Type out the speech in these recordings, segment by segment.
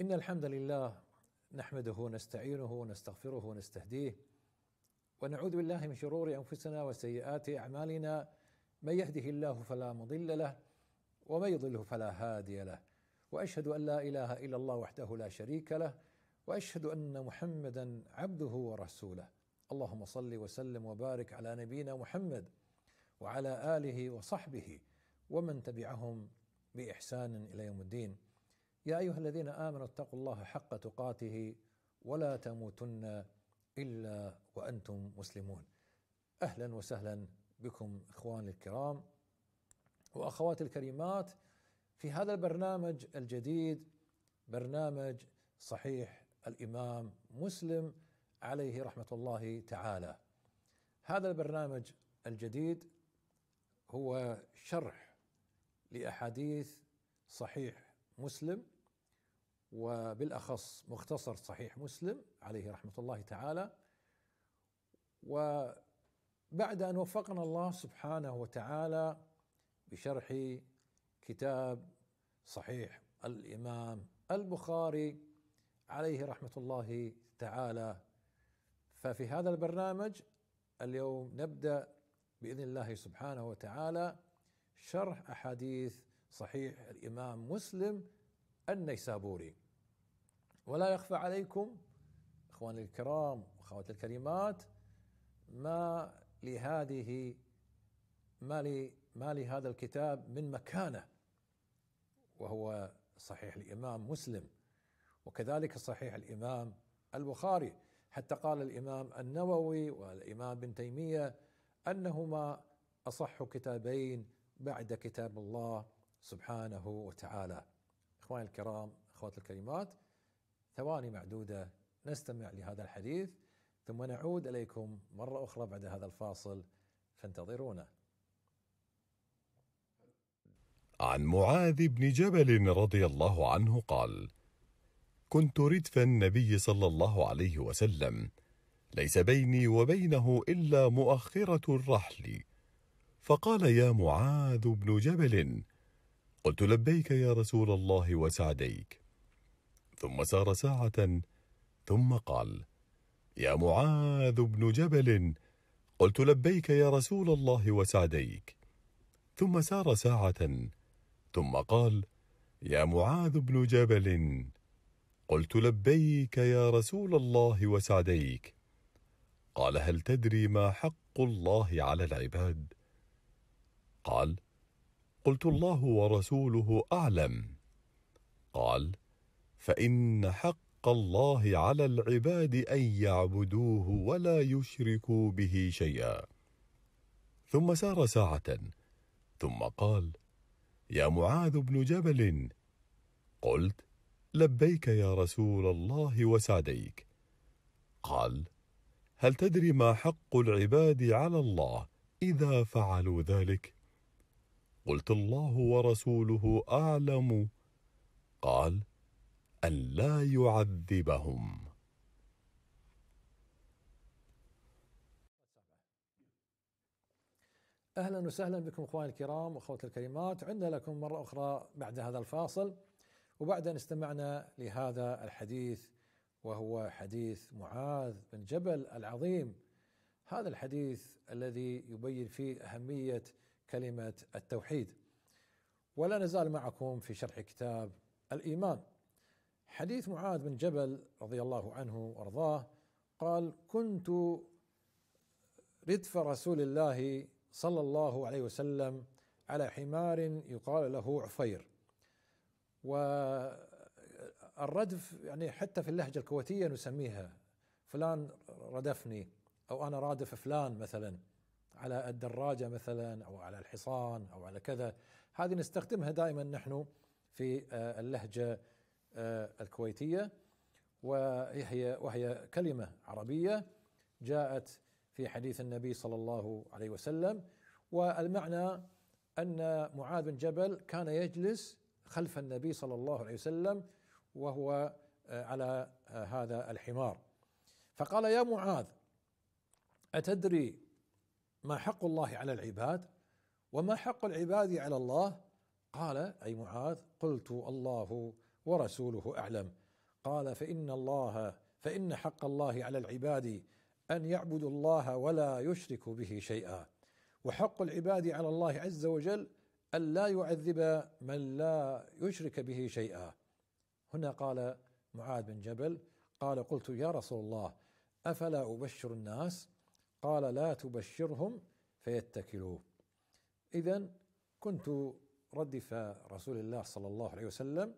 إن الحمد لله نحمده ونستعينه ونستغفره ونستهديه ونعوذ بالله من شرور أنفسنا وسيئات أعمالنا من يهده الله فلا مضل له ومن يضله فلا هادي له وأشهد أن لا إله إلا الله وحده لا شريك له وأشهد أن محمدا عبده ورسوله اللهم صل وسلم وبارك على نبينا محمد وعلى آله وصحبه ومن تبعهم بإحسان إلى يوم الدين يا ايها الذين امنوا اتقوا الله حق تقاته ولا تموتن الا وانتم مسلمون. اهلا وسهلا بكم إخوان الكرام واخواتي الكريمات في هذا البرنامج الجديد برنامج صحيح الامام مسلم عليه رحمه الله تعالى. هذا البرنامج الجديد هو شرح لاحاديث صحيح مسلم وبالاخص مختصر صحيح مسلم عليه رحمه الله تعالى وبعد ان وفقنا الله سبحانه وتعالى بشرح كتاب صحيح الامام البخاري عليه رحمه الله تعالى ففي هذا البرنامج اليوم نبدا باذن الله سبحانه وتعالى شرح احاديث صحيح الامام مسلم النيسابوري ولا يخفى عليكم اخواني الكرام واخواتي الكريمات ما لهذه ما لي ما لهذا الكتاب من مكانه وهو صحيح الامام مسلم وكذلك صحيح الامام البخاري حتى قال الامام النووي والامام ابن تيميه انهما اصح كتابين بعد كتاب الله سبحانه وتعالى إخواني الكرام أخواتي الكريمات ثواني معدودة نستمع لهذا الحديث ثم نعود إليكم مرة أخرى بعد هذا الفاصل فانتظرونا عن معاذ بن جبل رضي الله عنه قال كنت ردف النبي صلى الله عليه وسلم ليس بيني وبينه الا مؤخره الرحل فقال يا معاذ بن جبل قلت لبيك يا رسول الله وسعديك ثم سار ساعة ثم قال يا معاذ بن جبل قلت لبيك يا رسول الله وسعديك ثم سار ساعة ثم قال يا معاذ بن جبل قلت لبيك يا رسول الله وسعديك قال هل تدري ما حق الله على العباد قال قلت الله ورسوله أعلم قال فإن حق الله على العباد أن يعبدوه ولا يشركوا به شيئا ثم سار ساعة ثم قال يا معاذ بن جبل قلت لبيك يا رسول الله وسعديك قال هل تدري ما حق العباد على الله إذا فعلوا ذلك؟ قلت الله ورسوله أعلم قال أن لا يعذبهم اهلا وسهلا بكم اخواني الكرام واخواتي الكريمات عندنا لكم مره اخرى بعد هذا الفاصل وبعد ان استمعنا لهذا الحديث وهو حديث معاذ بن جبل العظيم هذا الحديث الذي يبين فيه اهميه كلمه التوحيد ولا نزال معكم في شرح كتاب الايمان حديث معاذ بن جبل رضي الله عنه وارضاه قال كنت ردف رسول الله صلى الله عليه وسلم على حمار يقال له عفير والردف يعني حتى في اللهجة الكويتية نسميها فلان ردفني أو أنا رادف فلان مثلا على الدراجه مثلا او على الحصان او على كذا هذه نستخدمها دائما نحن في آه، اللهجه آه، الكويتيه وهي وهي كلمه عربيه جاءت في حديث النبي صلى الله عليه وسلم والمعنى ان معاذ بن جبل كان يجلس خلف النبي صلى الله عليه وسلم وهو آه، على هذا الحمار فقال يا معاذ اتدري ما حق الله على العباد وما حق العباد على الله قال اي معاذ قلت الله ورسوله اعلم قال فان الله فان حق الله على العباد ان يعبدوا الله ولا يشركوا به شيئا وحق العباد على الله عز وجل أن لا يعذب من لا يشرك به شيئا هنا قال معاذ بن جبل قال قلت يا رسول الله أفلا أبشر الناس قال لا تبشرهم فيتكلوا اذا كنت ردف رسول الله صلى الله عليه وسلم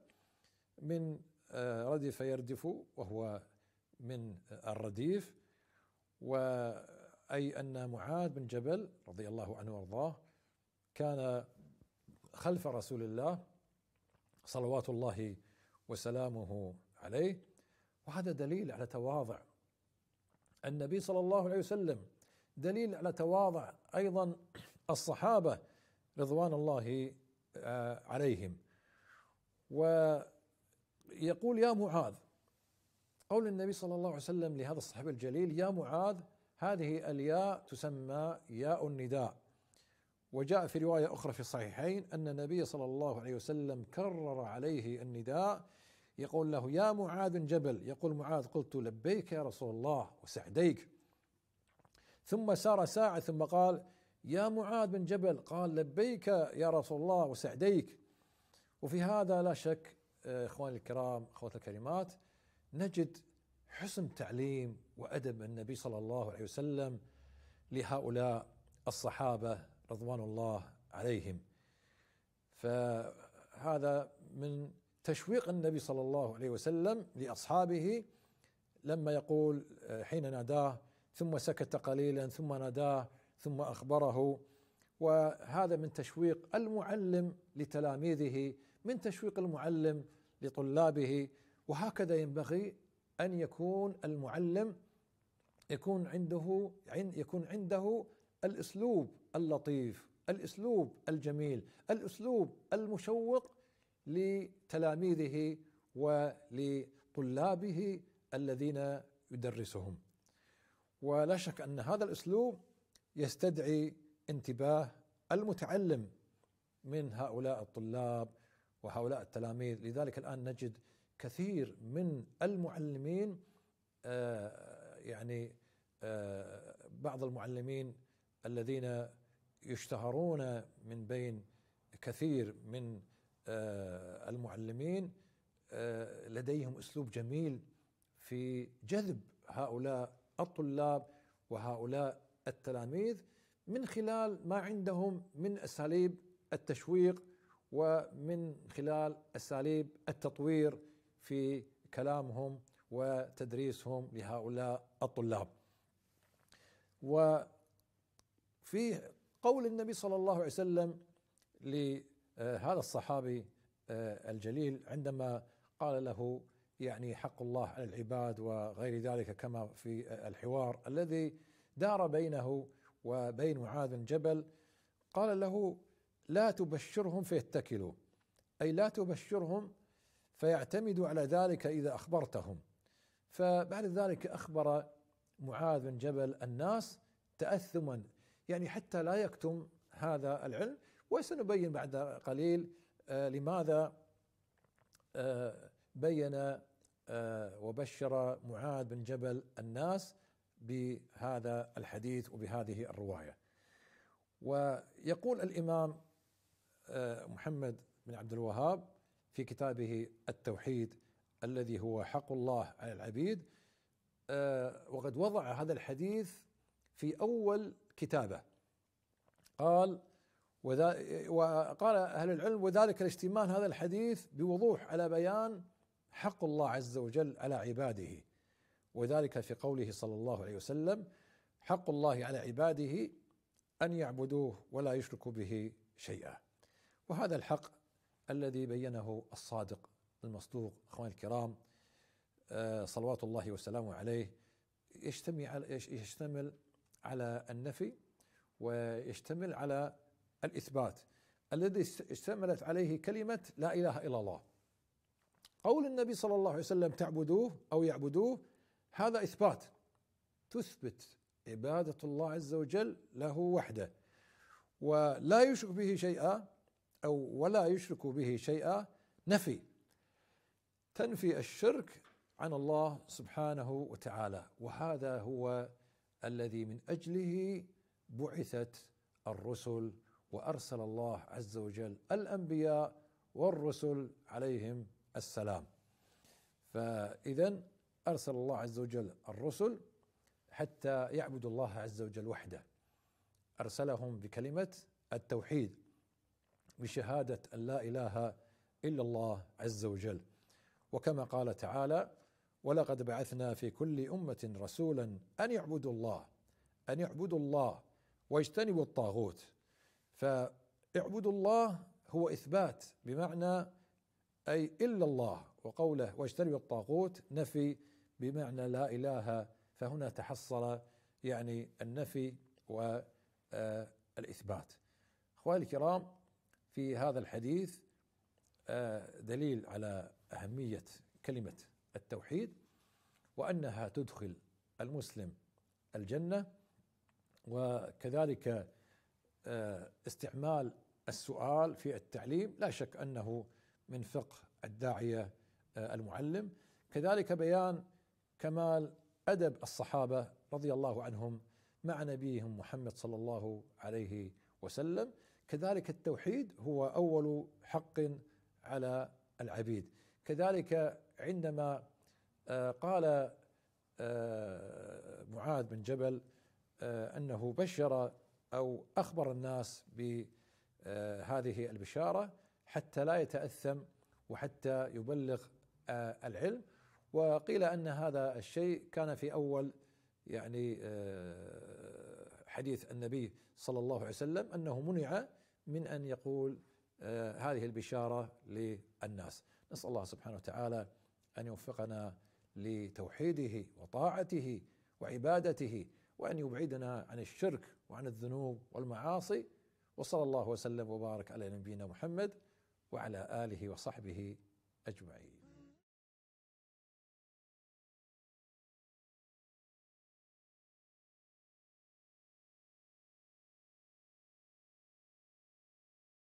من آه، ردف يردف وهو من الرديف وأي أن معاذ بن جبل رضي الله عنه وارضاه كان خلف رسول الله صلوات الله وسلامه عليه وهذا دليل على تواضع النبي صلى الله عليه وسلم دليل على تواضع ايضا الصحابه رضوان الله آه، عليهم ويقول يا معاذ قول النبي صلى الله عليه وسلم لهذا الصحابي الجليل يا معاذ هذه الياء تسمى ياء النداء وجاء في روايه اخرى في الصحيحين ان النبي صلى الله عليه وسلم كرر عليه النداء يقول له يا معاذ جبل يقول معاذ قلت لبيك يا رسول الله وسعديك ثم سار ساعة ثم قال يا معاذ بن جبل قال لبيك يا رسول الله وسعديك وفي هذا لا شك آه، اخواني الكرام اخواتي الكريمات نجد حسن تعليم وادب النبي صلى الله عليه وسلم لهؤلاء الصحابه رضوان الله عليهم فهذا من تشويق النبي صلى الله عليه وسلم لاصحابه لما يقول آه، حين ناداه ثم سكت قليلا ثم ناداه ثم اخبره وهذا من تشويق المعلم لتلاميذه من تشويق المعلم لطلابه وهكذا ينبغي ان يكون المعلم يكون عنده يكون عنده الاسلوب اللطيف الاسلوب الجميل الاسلوب المشوق لتلاميذه ولطلابه الذين يدرسهم ولا شك ان هذا الاسلوب يستدعي انتباه المتعلم من هؤلاء الطلاب وهؤلاء التلاميذ لذلك الان نجد كثير من المعلمين آه، يعني آه، بعض المعلمين الذين يشتهرون من بين كثير من آه، المعلمين آه، لديهم اسلوب جميل في جذب هؤلاء الطلاب وهؤلاء التلاميذ من خلال ما عندهم من اساليب التشويق ومن خلال اساليب التطوير في كلامهم وتدريسهم لهؤلاء الطلاب. وفي قول النبي صلى الله عليه وسلم لهذا الصحابي آه، الجليل عندما قال له يعني حق الله على العباد وغير ذلك كما في الحوار الذي دار بينه وبين معاذ جبل قال له لا تبشرهم فيتكلوا اي لا تبشرهم فيعتمدوا على ذلك اذا اخبرتهم فبعد ذلك اخبر معاذ بن جبل الناس تاثما يعني حتى لا يكتم هذا العلم وسنبين بعد قليل آه، لماذا آه، بين آه، وبشر معاذ بن جبل الناس بهذا الحديث وبهذه الروايه ويقول الامام محمد بن عبد الوهاب في كتابه التوحيد الذي هو حق الله على العبيد وقد وضع هذا الحديث في اول كتابه قال وقال أهل العلم وذلك الاشتمال هذا الحديث بوضوح على بيان حق الله عز وجل على عباده وذلك في قوله صلى الله عليه وسلم حق الله على عباده أن يعبدوه ولا يشركوا به شيئا وهذا الحق الذي بينه الصادق المصدوق اخواني الكرام آه، صلوات الله وسلامه عليه يشتمل على النفي ويشتمل على الاثبات الذي اشتملت عليه كلمه لا اله الا الله قول النبي صلى الله عليه وسلم تعبدوه او يعبدوه هذا اثبات تثبت عباده الله عز وجل له وحده ولا يشرك به شيئا او ولا يشرك به شيئا نفي تنفي الشرك عن الله سبحانه وتعالى وهذا هو الذي من اجله بعثت الرسل وارسل الله عز وجل الانبياء والرسل عليهم السلام فاذا ارسل الله عز وجل الرسل حتى يعبدوا الله عز وجل وحده ارسلهم بكلمه التوحيد بشهاده ان لا اله الا الله عز وجل وكما قال تعالى ولقد بعثنا في كل امه رسولا ان يعبدوا الله ان يعبدوا الله واجتنبوا الطاغوت فاعبدوا الله هو إثبات بمعنى أي إلا الله وقوله واجتنبوا الطاغوت نفي بمعنى لا إله فهنا تحصل يعني النفي والإثبات آه، أخواني الكرام في هذا الحديث آه، دليل على أهمية كلمة التوحيد وأنها تدخل المسلم الجنة وكذلك آه، استعمال السؤال في التعليم لا شك انه من فقه الداعيه آه، المعلم كذلك بيان كمال ادب الصحابه رضي الله عنهم مع نبيهم محمد صلى الله عليه وسلم كذلك التوحيد هو اول حق على العبيد كذلك عندما آه، قال معاذ بن جبل انه بشر او اخبر الناس بهذه البشاره حتى لا يتاثم وحتى يبلغ آه، العلم وقيل ان هذا الشيء كان في اول يعني آه، حديث النبي صلى الله عليه وسلم انه منع من ان يقول آه، هذه البشاره للناس نسال الله سبحانه وتعالى ان يوفقنا لتوحيده وطاعته وعبادته وأن يبعدنا عن الشرك وعن الذنوب والمعاصي وصلى الله وسلم وبارك على نبينا محمد وعلى آله وصحبه أجمعين